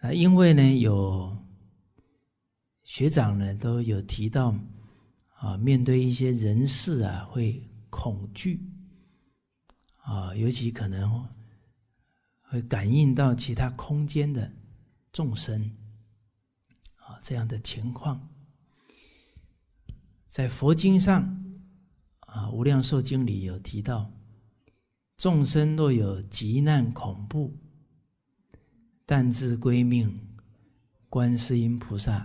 啊，因为呢，有学长呢都有提到，啊，面对一些人事啊，会恐惧，啊，尤其可能会感应到其他空间的众生，啊，这样的情况，在佛经上啊，《无量寿经》里有提到，众生若有极难恐怖。但自归命，观世音菩萨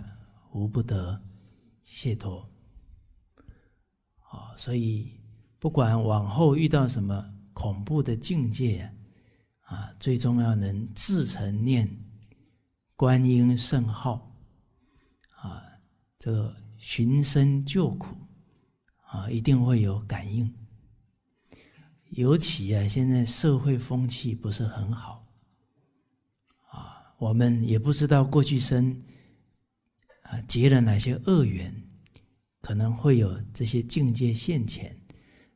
无不得解脱。啊，所以不管往后遇到什么恐怖的境界，啊，最终要能自成念观音圣号，啊，这个寻声救苦，啊，一定会有感应。尤其啊，现在社会风气不是很好。我们也不知道过去生，啊结了哪些恶缘，可能会有这些境界现前。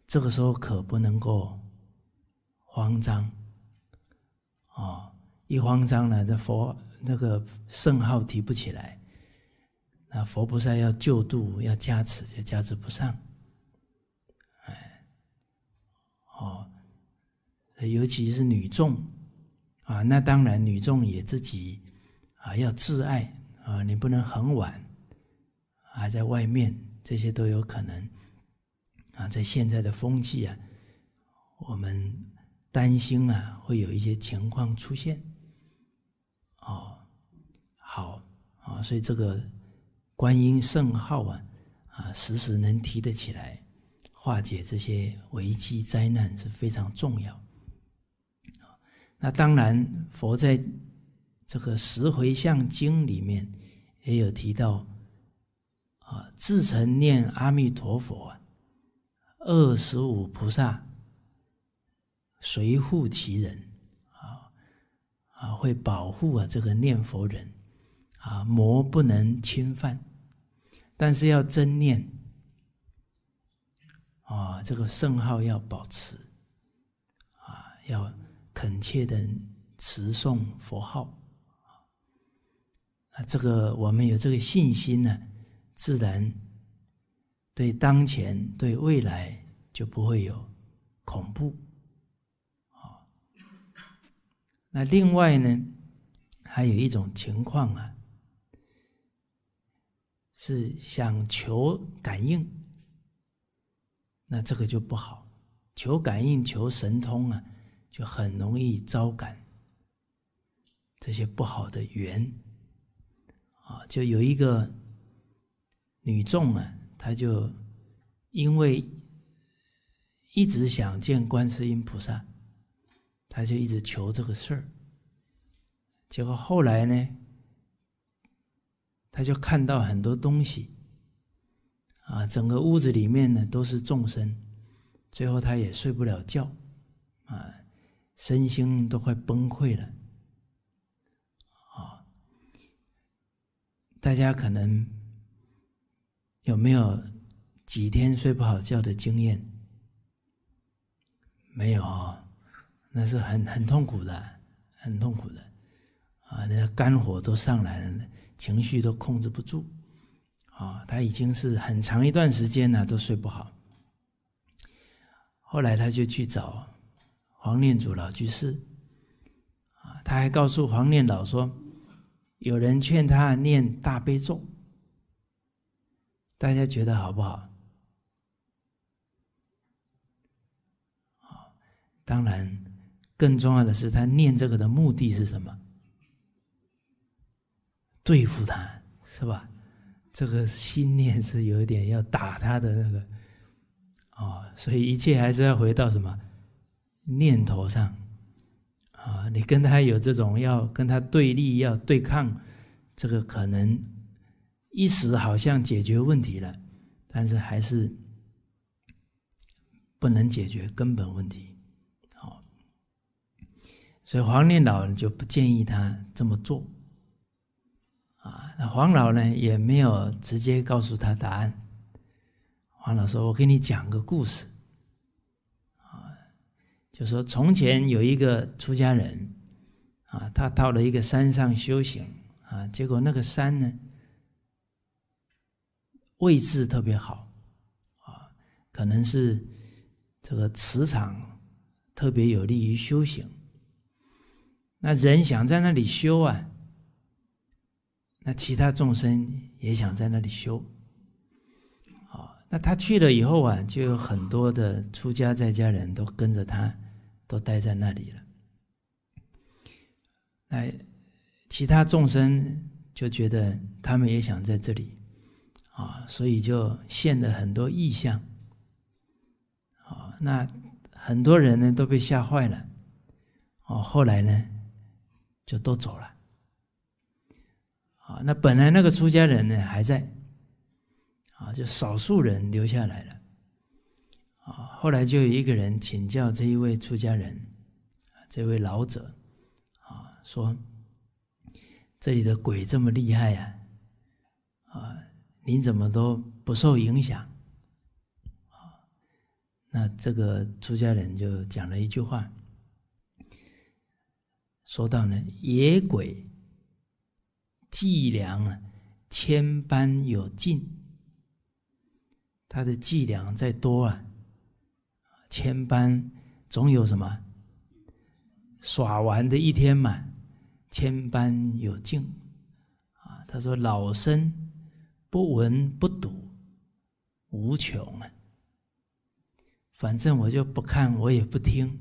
这个时候可不能够慌张，哦，一慌张呢，这佛那个圣号提不起来，那佛菩萨要救度、要加持就加持不上，哎，哦，尤其是女众。啊，那当然，女众也自己，啊，要自爱啊，你不能很晚，还在外面，这些都有可能，啊，在现在的风气啊，我们担心啊，会有一些情况出现，哦，好，啊，所以这个观音圣号啊，啊，时时能提得起来，化解这些危机灾难是非常重要。那当然，佛在这个《十回向经》里面也有提到啊，至诚念阿弥陀佛，二十五菩萨随护其人啊啊，会保护啊这个念佛人啊，魔不能侵犯。但是要真念啊，这个圣号要保持啊，要。恳切的持诵佛号啊，这个我们有这个信心呢，自然对当前对未来就不会有恐怖。啊，那另外呢，还有一种情况啊，是想求感应，那这个就不好，求感应、求神通啊。就很容易招感这些不好的缘啊！就有一个女众啊，她就因为一直想见观世音菩萨，她就一直求这个事儿。结果后来呢，她就看到很多东西啊，整个屋子里面呢都是众生，最后她也睡不了觉啊。身心都快崩溃了，啊！大家可能有没有几天睡不好觉的经验？没有啊，那是很很痛苦的，很痛苦的，啊！那肝火都上来了，情绪都控制不住，啊！他已经是很长一段时间了都睡不好，后来他就去找。黄念祖老居士，啊，他还告诉黄念老说，有人劝他念大悲咒，大家觉得好不好？当然，更重要的是，他念这个的目的是什么？对付他是吧？这个心念是有点要打他的那个，哦，所以一切还是要回到什么？念头上，啊，你跟他有这种要跟他对立、要对抗，这个可能一时好像解决问题了，但是还是不能解决根本问题，好。所以黄念老就不建议他这么做，啊，那黄老呢也没有直接告诉他答案。黄老说：“我给你讲个故事。”就说从前有一个出家人，啊，他到了一个山上修行，啊，结果那个山呢，位置特别好，啊，可能是这个磁场特别有利于修行。那人想在那里修啊，那其他众生也想在那里修。那他去了以后啊，就有很多的出家在家人都跟着他，都待在那里了。那其他众生就觉得他们也想在这里，啊，所以就现了很多意象。啊，那很多人呢都被吓坏了。哦，后来呢就都走了。啊，那本来那个出家人呢还在。啊，就少数人留下来了，啊，后来就有一个人请教这一位出家人，这位老者，啊，说这里的鬼这么厉害呀，啊，您怎么都不受影响？啊，那这个出家人就讲了一句话，说到呢，野鬼伎俩啊，千般有尽。他的伎俩再多啊，千般总有什么耍玩的一天嘛，千般有尽啊。他说：“老生不闻不睹，无穷啊。反正我就不看，我也不听。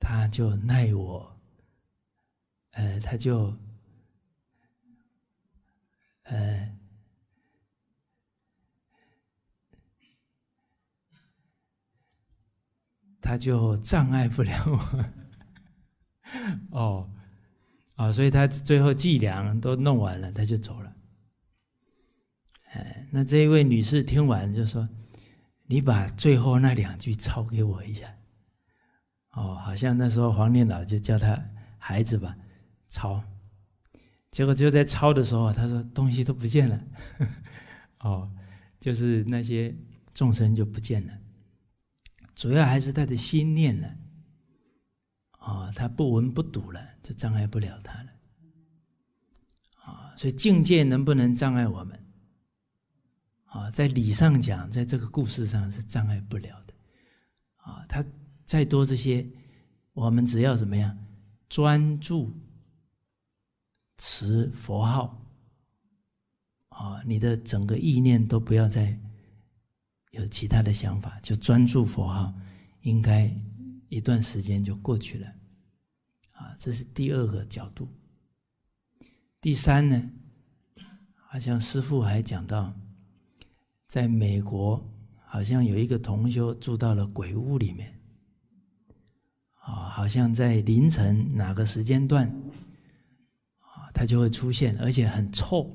他就耐我，呃，他就，呃。”他就障碍不了我，哦，啊，所以他最后计量都弄完了，他就走了。哎，那这一位女士听完就说：“你把最后那两句抄给我一下。”哦，好像那时候黄念老就叫他孩子吧，抄。结果就在抄的时候，他说东西都不见了，哦，就是那些众生就不见了。主要还是他的心念呢、啊，他不闻不睹了，就障碍不了他了，啊，所以境界能不能障碍我们？啊，在理上讲，在这个故事上是障碍不了的，啊，他再多这些，我们只要怎么样，专注持佛号，啊，你的整个意念都不要再。有其他的想法，就专注佛号，应该一段时间就过去了，啊，这是第二个角度。第三呢，好像师父还讲到，在美国好像有一个同修住到了鬼屋里面，啊，好像在凌晨哪个时间段，啊，他就会出现，而且很臭，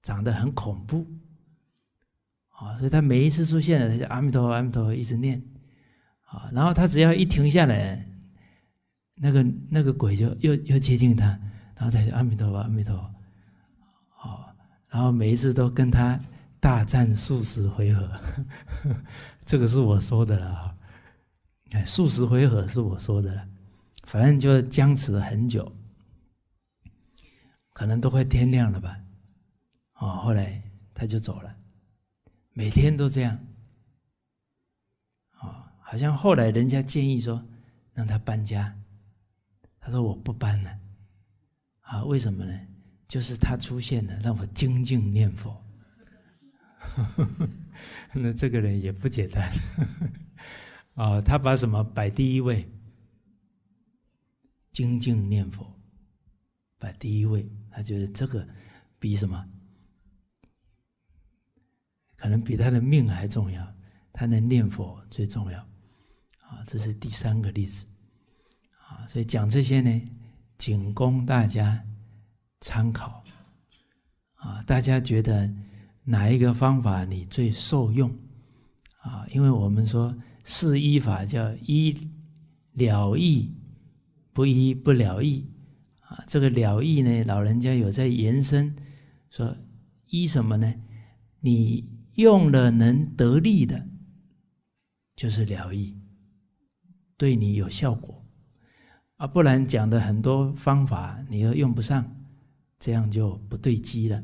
长得很恐怖。啊，所以他每一次出现了，他就阿弥陀佛，阿弥陀佛，一直念。啊，然后他只要一停下来，那个那个鬼就又又接近他，然后他就阿弥陀佛，阿弥陀佛。好，然后每一次都跟他大战数十回合，这个是我说的了啊。看，数十回合是我说的了，反正就僵持了很久，可能都快天亮了吧。哦，后来他就走了。每天都这样，哦，好像后来人家建议说让他搬家，他说我不搬了，啊，为什么呢？就是他出现了让我精进念佛，那这个人也不简单，啊，他把什么摆第一位？精进念佛摆第一位，他觉得这个比什么？可能比他的命还重要，他能念佛最重要，啊，这是第三个例子，啊，所以讲这些呢，仅供大家参考，啊，大家觉得哪一个方法你最受用，啊，因为我们说四依法叫一了义，不依不了义，啊，这个了义呢，老人家有在延伸，说依什么呢？你。用了能得力的，就是疗愈，对你有效果，啊，不然讲的很多方法你又用不上，这样就不对机了。